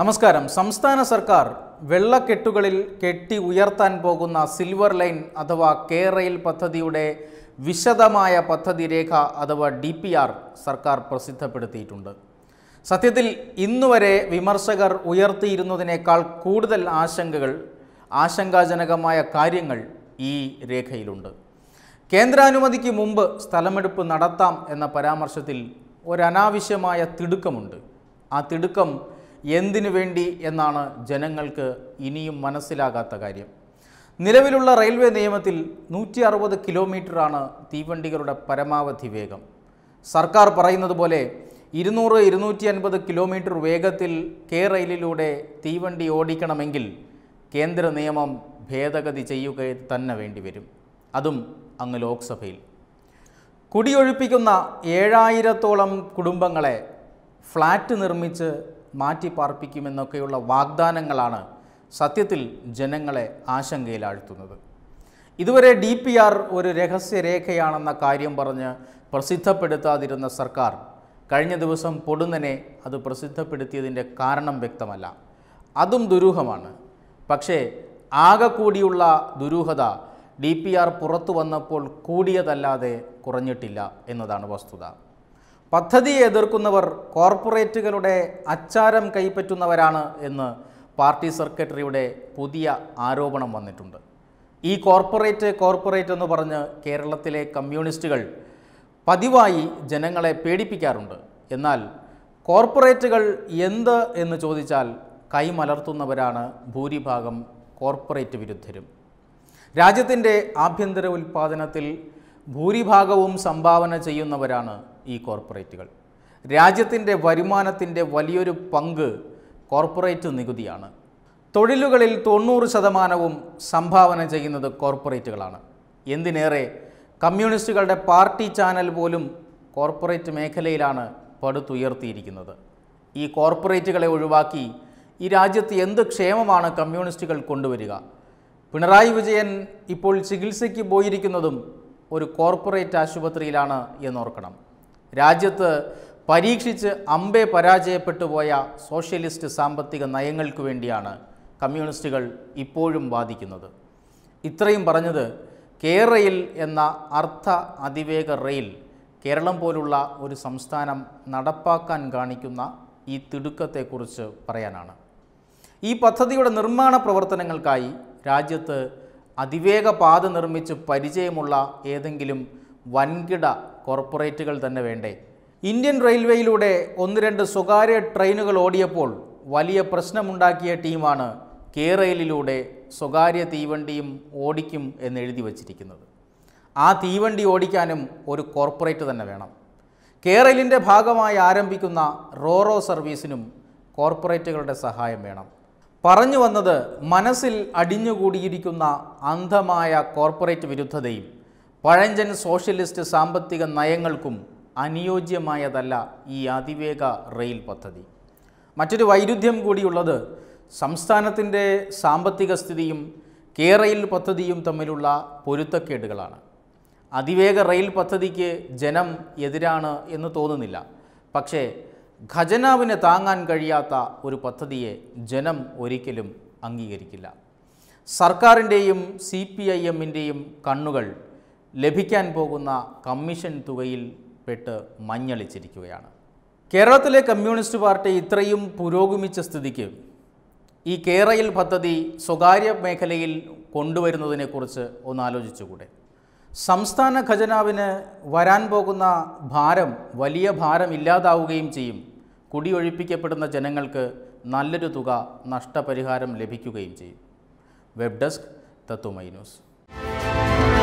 നമസ്കാരം സംസ്ഥാന സർക്കാർ വെള്ളക്കെട്ടുകളിൽ കെട്ടി ഉയർത്താൻ പോകുന്ന സിൽവർ ലൈൻ അഥവാ കെ റെയിൽ പദ്ധതിയുടെ വിശദമായ പദ്ധതി രേഖ അഥവാ ഡി പി ആർ സർക്കാർ പ്രസിദ്ധപ്പെടുത്തിയിട്ടുണ്ട് സത്യത്തിൽ ഇന്നുവരെ വിമർശകർ ഉയർത്തിയിരുന്നതിനേക്കാൾ കൂടുതൽ ആശങ്കകൾ ആശങ്കാജനകമായ കാര്യങ്ങൾ ഈ രേഖയിലുണ്ട് കേന്ദ്രാനുമതിക്ക് മുമ്പ് സ്ഥലമെടുപ്പ് നടത്താം എന്ന പരാമർശത്തിൽ ഒരനാവശ്യമായ തിടുക്കമുണ്ട് ആ തിടുക്കം എന്തിനു വേണ്ടി എന്നാണ് ജനങ്ങൾക്ക് ഇനിയും മനസ്സിലാകാത്ത കാര്യം നിലവിലുള്ള റെയിൽവേ നിയമത്തിൽ നൂറ്റി അറുപത് കിലോമീറ്ററാണ് തീവണ്ടികളുടെ പരമാവധി വേഗം സർക്കാർ പറയുന്നത് പോലെ ഇരുന്നൂറ് ഇരുന്നൂറ്റി അൻപത് കിലോമീറ്റർ വേഗത്തിൽ കെ റെയിലിലൂടെ തീവണ്ടി ഓടിക്കണമെങ്കിൽ കേന്ദ്ര നിയമം ഭേദഗതി ചെയ്യുക തന്നെ വേണ്ടിവരും അതും അങ്ങ് ലോക്സഭയിൽ കുടിയൊഴിപ്പിക്കുന്ന ഏഴായിരത്തോളം കുടുംബങ്ങളെ ഫ്ലാറ്റ് നിർമ്മിച്ച് മാറ്റി പാർപ്പിക്കുമെന്നൊക്കെയുള്ള വാഗ്ദാനങ്ങളാണ് സത്യത്തിൽ ജനങ്ങളെ ആശങ്കയിലാഴ്ത്തുന്നത് ഇതുവരെ ഡി പി ആർ ഒരു രഹസ്യരേഖയാണെന്ന കാര്യം പറഞ്ഞ് പ്രസിദ്ധപ്പെടുത്താതിരുന്ന സർക്കാർ കഴിഞ്ഞ ദിവസം പൊടുന്നനെ അത് പ്രസിദ്ധപ്പെടുത്തിയതിൻ്റെ കാരണം വ്യക്തമല്ല അതും ദുരൂഹമാണ് പക്ഷേ ആകെ കൂടിയുള്ള ദുരൂഹത ഡി പി ആർ പുറത്തു വന്നപ്പോൾ കൂടിയതല്ലാതെ കുറഞ്ഞിട്ടില്ല എന്നതാണ് വസ്തുത പദ്ധതിയെ എതിർക്കുന്നവർ കോർപ്പറേറ്റുകളുടെ അച്ചാരം കൈപ്പറ്റുന്നവരാണ് എന്ന് പാർട്ടി സെക്രട്ടറിയുടെ പുതിയ ആരോപണം വന്നിട്ടുണ്ട് ഈ കോർപ്പറേറ്റ് കോർപ്പറേറ്റ് എന്ന് പറഞ്ഞ് കേരളത്തിലെ കമ്മ്യൂണിസ്റ്റുകൾ പതിവായി ജനങ്ങളെ പേടിപ്പിക്കാറുണ്ട് എന്നാൽ കോർപ്പറേറ്റുകൾ എന്ത് എന്ന് ചോദിച്ചാൽ കൈമലർത്തുന്നവരാണ് ഭൂരിഭാഗം കോർപ്പറേറ്റ് വിരുദ്ധരും രാജ്യത്തിൻ്റെ ആഭ്യന്തര ഉൽപ്പാദനത്തിൽ ഭൂരിഭാഗവും സംഭാവന ചെയ്യുന്നവരാണ് ഈ കോർപ്പറേറ്റുകൾ രാജ്യത്തിൻ്റെ വരുമാനത്തിൻ്റെ വലിയൊരു പങ്ക് കോർപ്പറേറ്റ് നികുതിയാണ് തൊഴിലുകളിൽ തൊണ്ണൂറ് ശതമാനവും സംഭാവന ചെയ്യുന്നത് കോർപ്പറേറ്റുകളാണ് എന്തിനേറെ കമ്മ്യൂണിസ്റ്റുകളുടെ പാർട്ടി ചാനൽ പോലും കോർപ്പറേറ്റ് മേഖലയിലാണ് പടുത്തുയർത്തിയിരിക്കുന്നത് ഈ കോർപ്പറേറ്റുകളെ ഒഴിവാക്കി ഈ രാജ്യത്ത് എന്ത് ക്ഷേമമാണ് കമ്മ്യൂണിസ്റ്റുകൾ കൊണ്ടുവരിക പിണറായി വിജയൻ ഇപ്പോൾ ചികിത്സയ്ക്ക് പോയിരിക്കുന്നതും ഒരു കോർപ്പറേറ്റ് ആശുപത്രിയിലാണ് എന്നോർക്കണം രാജ്യത്ത് പരീക്ഷിച്ച് അമ്പെ പരാജയപ്പെട്ടു പോയ സോഷ്യലിസ്റ്റ് സാമ്പത്തിക നയങ്ങൾക്ക് വേണ്ടിയാണ് കമ്മ്യൂണിസ്റ്റുകൾ ഇപ്പോഴും വാദിക്കുന്നത് ഇത്രയും പറഞ്ഞത് കേരയിൽ എന്ന അർത്ഥ അതിവേഗ റെയിൽ കേരളം പോലുള്ള ഒരു സംസ്ഥാനം നടപ്പാക്കാൻ കാണിക്കുന്ന ഈ തിടുക്കത്തെക്കുറിച്ച് പറയാനാണ് ഈ പദ്ധതിയുടെ നിർമ്മാണ പ്രവർത്തനങ്ങൾക്കായി രാജ്യത്ത് അതിവേഗ പാത നിർമ്മിച്ച് പരിചയമുള്ള ഏതെങ്കിലും വൻകിട കോർപ്പറേറ്റുകൾ തന്നെ വേണ്ടേ ഇന്ത്യൻ റെയിൽവേയിലൂടെ ഒന്ന് രണ്ട് സ്വകാര്യ ട്രെയിനുകൾ ഓടിയപ്പോൾ വലിയ പ്രശ്നമുണ്ടാക്കിയ ടീമാണ് കെ റെയിലിലൂടെ സ്വകാര്യ തീവണ്ടിയും ഓടിക്കും എന്ന് എഴുതി വച്ചിരിക്കുന്നത് ആ തീവണ്ടി ഓടിക്കാനും ഒരു കോർപ്പറേറ്റ് തന്നെ വേണം കേരളിൻ്റെ ഭാഗമായി ആരംഭിക്കുന്ന റോറോ സർവീസിനും കോർപ്പറേറ്റുകളുടെ സഹായം വേണം പറഞ്ഞു വന്നത് മനസ്സിൽ അടിഞ്ഞുകൂടിയിരിക്കുന്ന അന്ധമായ കോർപ്പറേറ്റ് വിരുദ്ധതയും പഴഞ്ചൻ സോഷ്യലിസ്റ്റ് സാമ്പത്തിക നയങ്ങൾക്കും അനുയോജ്യമായതല്ല ഈ അതിവേഗ റെയിൽ പദ്ധതി മറ്റൊരു വൈരുദ്ധ്യം കൂടിയുള്ളത് സംസ്ഥാനത്തിൻ്റെ സാമ്പത്തിക സ്ഥിതിയും റെയിൽ പദ്ധതിയും തമ്മിലുള്ള പൊരുത്തക്കേടുകളാണ് അതിവേഗ റെയിൽ പദ്ധതിക്ക് ജനം എതിരാണ് എന്ന് തോന്നുന്നില്ല പക്ഷേ ഖജനാവിന് താങ്ങാൻ കഴിയാത്ത ഒരു പദ്ധതിയെ ജനം ഒരിക്കലും അംഗീകരിക്കില്ല സർക്കാരിൻ്റെയും സി പി ഐ എമ്മിൻ്റെയും കണ്ണുകൾ ലഭിക്കാൻ പോകുന്ന കമ്മീഷൻ തുകയിൽ പെട്ട് മഞ്ഞളിച്ചിരിക്കുകയാണ് കേരളത്തിലെ കമ്മ്യൂണിസ്റ്റ് പാർട്ടി ഇത്രയും പുരോഗമിച്ച സ്ഥിതിക്ക് ഈ കേരയിൽ പദ്ധതി സ്വകാര്യ മേഖലയിൽ കൊണ്ടുവരുന്നതിനെക്കുറിച്ച് ഒന്ന് ആലോചിച്ചുകൂടെ സംസ്ഥാന ഖജനാവിന് വരാൻ പോകുന്ന ഭാരം വലിയ ഭാരം ഇല്ലാതാവുകയും ചെയ്യും കുടിയൊഴിപ്പിക്കപ്പെടുന്ന ജനങ്ങൾക്ക് നല്ലൊരു തുക നഷ്ടപരിഹാരം ലഭിക്കുകയും ചെയ്യും വെബ് ഡെസ്ക് തത്തുമൈ ന്യൂസ്